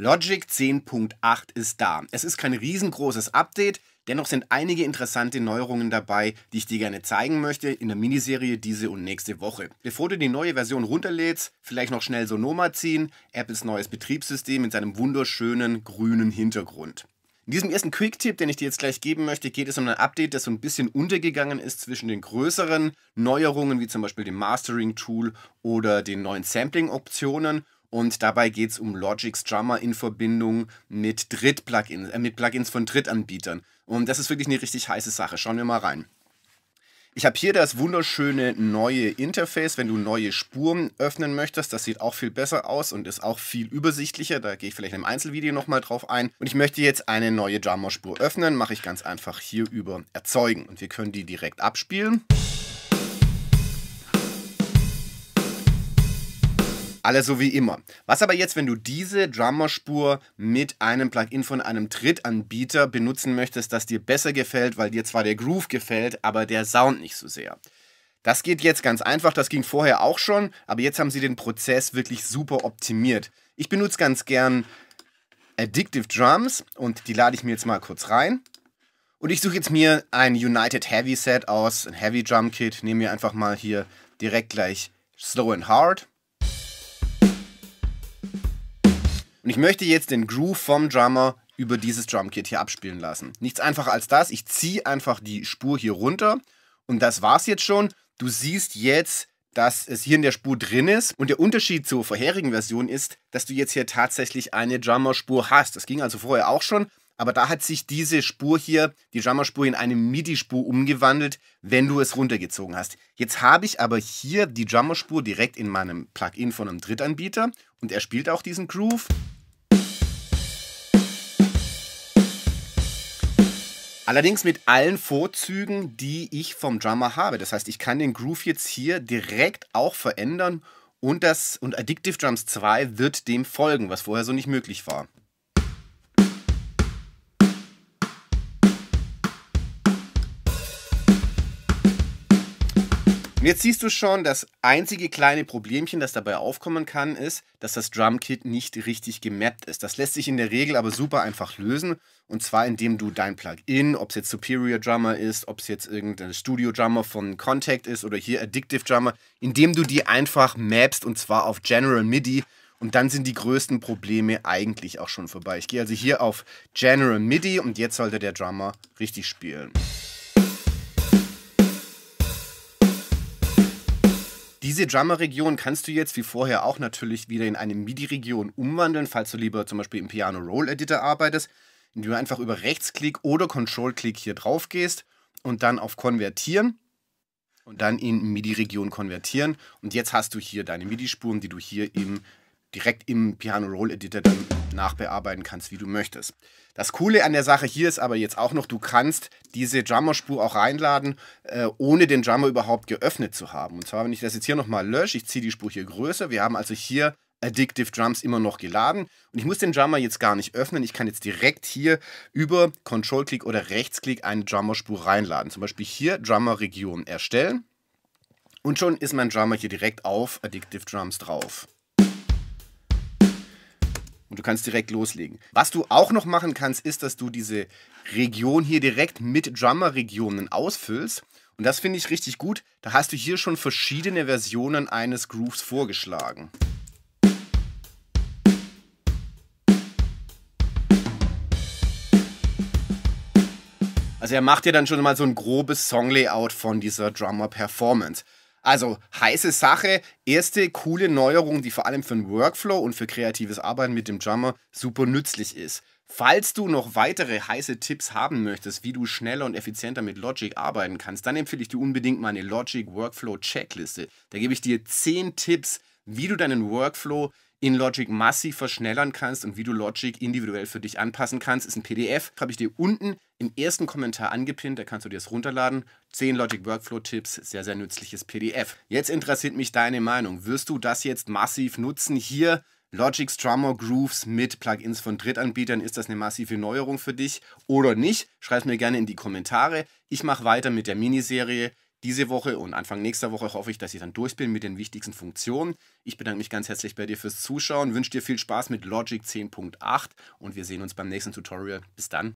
Logic 10.8 ist da. Es ist kein riesengroßes Update, dennoch sind einige interessante Neuerungen dabei, die ich dir gerne zeigen möchte in der Miniserie diese und nächste Woche. Bevor du die neue Version runterlädst, vielleicht noch schnell Sonoma ziehen, Apples neues Betriebssystem mit seinem wunderschönen grünen Hintergrund. In diesem ersten Quick-Tipp, den ich dir jetzt gleich geben möchte, geht es um ein Update, das so ein bisschen untergegangen ist zwischen den größeren Neuerungen, wie zum Beispiel dem Mastering-Tool oder den neuen Sampling-Optionen und dabei geht es um Logic Drummer in Verbindung mit Dritt-Plugins, äh, mit Plugins von Drittanbietern. Und das ist wirklich eine richtig heiße Sache. Schauen wir mal rein. Ich habe hier das wunderschöne neue Interface, wenn du neue Spuren öffnen möchtest. Das sieht auch viel besser aus und ist auch viel übersichtlicher. Da gehe ich vielleicht im Einzelvideo nochmal drauf ein. Und ich möchte jetzt eine neue Drummer-Spur öffnen. Mache ich ganz einfach hier über Erzeugen. Und wir können die direkt abspielen. Alles so wie immer. Was aber jetzt, wenn du diese Drummerspur mit einem Plugin von einem Drittanbieter benutzen möchtest, das dir besser gefällt, weil dir zwar der Groove gefällt, aber der Sound nicht so sehr. Das geht jetzt ganz einfach, das ging vorher auch schon, aber jetzt haben sie den Prozess wirklich super optimiert. Ich benutze ganz gern Addictive Drums und die lade ich mir jetzt mal kurz rein. Und ich suche jetzt mir ein United Heavy Set aus, ein Heavy Drum Kit, nehme mir einfach mal hier direkt gleich Slow and Hard. Und ich möchte jetzt den Groove vom Drummer über dieses Drumkit hier abspielen lassen. Nichts einfacher als das. Ich ziehe einfach die Spur hier runter und das war's jetzt schon. Du siehst jetzt, dass es hier in der Spur drin ist und der Unterschied zur vorherigen Version ist, dass du jetzt hier tatsächlich eine Drummer-Spur hast. Das ging also vorher auch schon, aber da hat sich diese Spur hier, die Drummer-Spur, in eine MIDI-Spur umgewandelt, wenn du es runtergezogen hast. Jetzt habe ich aber hier die Drummer-Spur direkt in meinem Plugin von einem Drittanbieter und er spielt auch diesen Groove. Allerdings mit allen Vorzügen, die ich vom Drummer habe. Das heißt, ich kann den Groove jetzt hier direkt auch verändern und, das, und Addictive Drums 2 wird dem folgen, was vorher so nicht möglich war. Und Jetzt siehst du schon, das einzige kleine Problemchen, das dabei aufkommen kann, ist, dass das Drumkit nicht richtig gemappt ist. Das lässt sich in der Regel aber super einfach lösen. Und zwar indem du dein Plugin, ob es jetzt Superior Drummer ist, ob es jetzt irgendein Studio Drummer von Contact ist oder hier Addictive Drummer, indem du die einfach mappst und zwar auf General MIDI. Und dann sind die größten Probleme eigentlich auch schon vorbei. Ich gehe also hier auf General MIDI und jetzt sollte der Drummer richtig spielen. Diese Drummer-Region kannst du jetzt wie vorher auch natürlich wieder in eine MIDI-Region umwandeln, falls du lieber zum Beispiel im Piano Roll Editor arbeitest, indem du einfach über Rechtsklick oder Control-Klick hier drauf gehst und dann auf Konvertieren und dann in MIDI-Region konvertieren. Und jetzt hast du hier deine MIDI-Spuren, die du hier im direkt im Piano Roll Editor dann nachbearbeiten kannst, wie du möchtest. Das Coole an der Sache hier ist aber jetzt auch noch, du kannst diese Drummer-Spur auch reinladen, äh, ohne den Drummer überhaupt geöffnet zu haben. Und zwar, wenn ich das jetzt hier nochmal lösche, ich ziehe die Spur hier größer. Wir haben also hier Addictive Drums immer noch geladen. Und ich muss den Drummer jetzt gar nicht öffnen. Ich kann jetzt direkt hier über Control-Klick oder Rechtsklick eine Drummer-Spur reinladen. Zum Beispiel hier Drummer-Region erstellen. Und schon ist mein Drummer hier direkt auf Addictive Drums drauf und du kannst direkt loslegen. Was du auch noch machen kannst, ist, dass du diese Region hier direkt mit Drummer-Regionen ausfüllst. Und das finde ich richtig gut. Da hast du hier schon verschiedene Versionen eines Grooves vorgeschlagen. Also er macht dir dann schon mal so ein grobes Songlayout von dieser Drummer-Performance. Also heiße Sache, erste coole Neuerung, die vor allem für den Workflow und für kreatives Arbeiten mit dem Drummer super nützlich ist. Falls du noch weitere heiße Tipps haben möchtest, wie du schneller und effizienter mit Logic arbeiten kannst, dann empfehle ich dir unbedingt meine Logic Workflow Checkliste. Da gebe ich dir 10 Tipps, wie du deinen Workflow in Logic massiv verschnellern kannst und wie du Logic individuell für dich anpassen kannst, ist ein PDF. Habe ich dir unten im ersten Kommentar angepinnt, da kannst du dir das runterladen. 10 Logic Workflow Tipps, sehr, sehr nützliches PDF. Jetzt interessiert mich deine Meinung. Wirst du das jetzt massiv nutzen hier? Logic Strummer Grooves mit Plugins von Drittanbietern, ist das eine massive Neuerung für dich oder nicht? Schreib es mir gerne in die Kommentare. Ich mache weiter mit der Miniserie diese Woche und Anfang nächster Woche hoffe ich, dass ich dann durch bin mit den wichtigsten Funktionen. Ich bedanke mich ganz herzlich bei dir fürs Zuschauen, wünsche dir viel Spaß mit Logic 10.8 und wir sehen uns beim nächsten Tutorial. Bis dann.